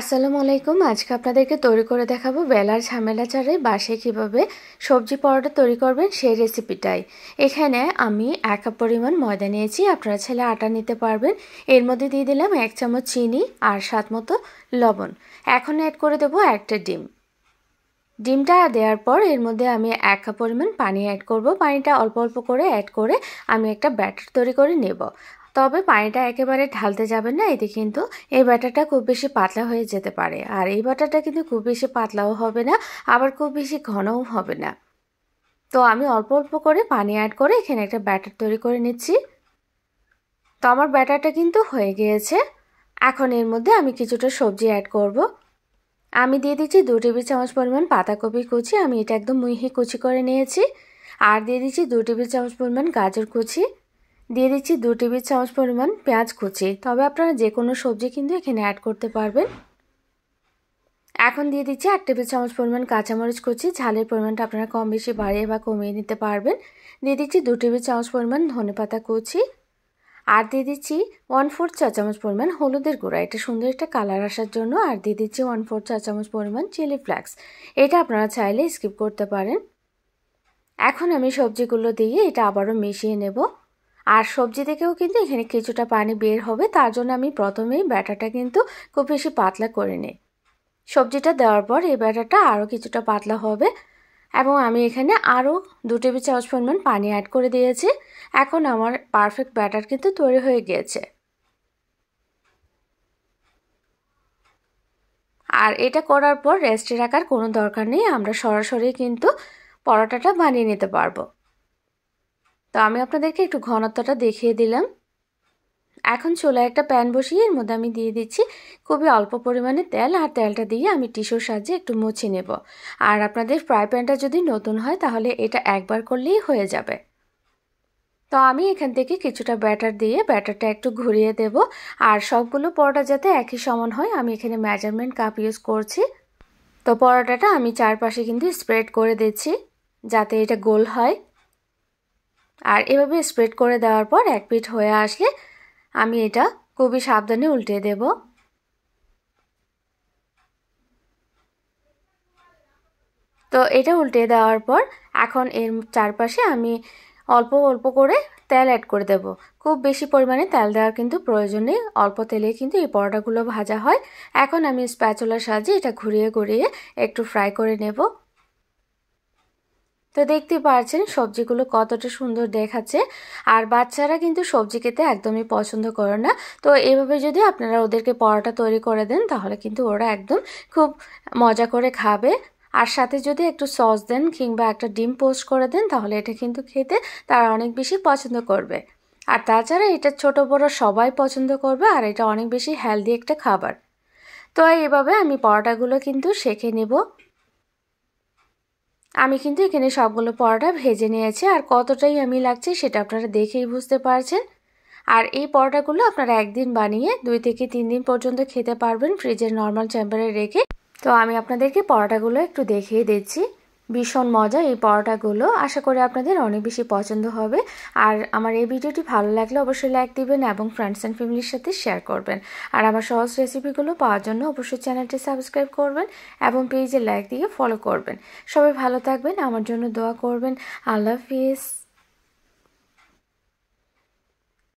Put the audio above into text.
আসসালামু আলাইকুম আজকে আপনাদেরকে তৈরি করে দেখাবো বেলার ঝামেলা চারে বাসে কীভাবে সবজি পরোটা তৈরি করবেন সেই রেসিপিটাই এখানে আমি এক কাপ পরিমাণ ময়দা নিয়েছি আপনারা ছেলে আটা নিতে পারবেন এর মধ্যে দিয়ে দিলাম এক চামচ চিনি আর স্বাদ মতো লবণ এখন অ্যাড করে দেবো একটা ডিম ডিমটা দেওয়ার পর এর মধ্যে আমি এক কাপ পরিমাণ পানি অ্যাড করব পানিটা অল্প অল্প করে অ্যাড করে আমি একটা ব্যাটার তৈরি করে নেব তবে পানিটা একেবারে ঢালতে যাবেন না এতে কিন্তু এই ব্যাটারটা খুব বেশি পাতলা হয়ে যেতে পারে আর এই ব্যাটারটা কিন্তু খুব বেশি পাতলাও হবে না আবার খুব বেশি ঘনও হবে না তো আমি অল্প অল্প করে পানি অ্যাড করে এখানে একটা ব্যাটার তৈরি করে নিচ্ছি তো আমার ব্যাটারটা কিন্তু হয়ে গিয়েছে এখন এর মধ্যে আমি কিছুটা সবজি অ্যাড করব। আমি দিয়ে দিচ্ছি দু টেবিল চামচ পরিমাণ পাতাকপি কুচি আমি এটা একদম মিহি কুচি করে নিয়েছি আর দিয়ে দিচ্ছি দু টেবিল চামচ পরিমাণ গাজর কুচি দিয়ে দিচ্ছি দু টেবিল চামচ পরিমাণ পেঁয়াজ কুচি তবে আপনারা যে কোনো সবজি কিন্তু এখানে অ্যাড করতে পারবেন এখন দিয়ে দিচ্ছি এক টেবিল চামচ পরিমাণ কাঁচামরিচ কুচি ঝালের পরিমাণটা আপনারা কম বেশি বাড়িয়ে বা কমিয়ে নিতে পারবেন দিয়ে দিচ্ছি দু টেবিল চামচ পরিমাণ ধনে পাতা কুচি আর দিয়ে দিচ্ছি ওয়ান ফোর্থ চা চামচ পরিমাণ হলুদের গুঁড়া এটা সুন্দর একটা কালার আসার জন্য আর দিয়ে দিচ্ছি ওয়ান ফোর্থ চা চামচ পরিমাণ চিলি ফ্লেক্স এটা আপনারা চাইলে স্কিপ করতে পারেন এখন আমি সবজিগুলো দিয়ে এটা আবারও মিশিয়ে নেবো আর সবজি থেকেও কিন্তু এখানে কিছুটা পানি বের হবে তার জন্য আমি প্রথমেই ব্যাটাটা কিন্তু খুব বেশি পাতলা করে নিই সবজিটা দেওয়ার পর এই ব্যাটাটা আরও কিছুটা পাতলা হবে এবং আমি এখানে আরও দু টেবিল চামচ পরিমাণ পানি অ্যাড করে দিয়েছি এখন আমার পারফেক্ট ব্যাটার কিন্তু তৈরি হয়ে গিয়েছে আর এটা করার পর রেস্টে রাখার কোনো দরকার নেই আমরা সরাসরি কিন্তু পরোটাটা বানিয়ে নিতে পারবো তো আমি আপনাদেরকে একটু ঘনত্বটা দেখিয়ে দিলাম এখন চুলা একটা প্যান বসিয়ে এর মধ্যে আমি দিয়ে দিচ্ছি খুবই অল্প পরিমাণে তেল আর তেলটা দিয়ে আমি টিসুর সাহায্যে একটু মুছে নেব আর আপনাদের ফ্রাই প্যানটা যদি নতুন হয় তাহলে এটা একবার করলেই হয়ে যাবে তো আমি এখান থেকে কিছুটা ব্যাটার দিয়ে ব্যাটারটা একটু ঘুরিয়ে দেব আর সবগুলো পরোটা যাতে একই সমান হয় আমি এখানে মেজারমেন্ট কাপ ইউজ করছি তো পরোটাটা আমি চারপাশে কিন্তু স্প্রেড করে দিচ্ছি যাতে এটা গোল হয় আর এভাবে স্প্রেড করে দেওয়ার পর এক পিঠ হয়ে আসলে আমি এটা খুবই সাবধানে উল্টে দেব তো এটা উল্টে দেওয়ার পর এখন এর চারপাশে আমি অল্প অল্প করে তেল অ্যাড করে দেব খুব বেশি পরিমাণে তেল দেওয়ার কিন্তু প্রয়োজন নেই অল্প তেলে কিন্তু এই পরোটাগুলো ভাজা হয় এখন আমি স্প্যাচুলার সাহায্যে এটা ঘুরিয়ে ঘুরিয়ে একটু ফ্রাই করে নেব তো দেখতে পারছেন সবজিগুলো কতটা সুন্দর দেখাচ্ছে আর বাচ্চারা কিন্তু সবজি খেতে একদমই পছন্দ করে না তো এভাবে যদি আপনারা ওদেরকে পরোটা তৈরি করে দেন তাহলে কিন্তু ওরা একদম খুব মজা করে খাবে আর সাথে যদি একটু সস দেন কিংবা একটা ডিম পোস্ট করে দেন তাহলে এটা কিন্তু খেতে তারা অনেক বেশি পছন্দ করবে আর তাছাড়া এটা ছোট বড় সবাই পছন্দ করবে আর এটা অনেক বেশি হেলদি একটা খাবার তো এইভাবে আমি পরোটাগুলো কিন্তু শেখে নেবো আমি কিন্তু এখানে সবগুলো পরোটা ভেজে নিয়েছি আর কতটাই আমি লাগছে সেটা আপনারা দেখেই বুঝতে পারছেন আর এই পরোটাগুলো আপনারা একদিন বানিয়ে দুই থেকে তিন দিন পর্যন্ত খেতে পারবেন ফ্রিজের নর্মাল চেম্বারে রেখে তো আমি আপনাদেরকে পরোটাগুলো একটু দেখিয়ে দিচ্ছি ভীষণ মজা এই পরোটাগুলো আশা করি আপনাদের অনেক বেশি পছন্দ হবে আর আমার এই ভিডিওটি ভালো লাগলে অবশ্যই লাইক দিবেন এবং ফ্রেন্ডস অ্যান্ড ফ্যামিলির সাথে শেয়ার করবেন আর আমার সহজ রেসিপিগুলো পাওয়ার জন্য অবশ্যই চ্যানেলটি সাবস্ক্রাইব করবেন এবং পেজে লাইক দিয়ে ফলো করবেন সবাই ভালো থাকবেন আমার জন্য দোয়া করবেন আল্লাহ হাফিজ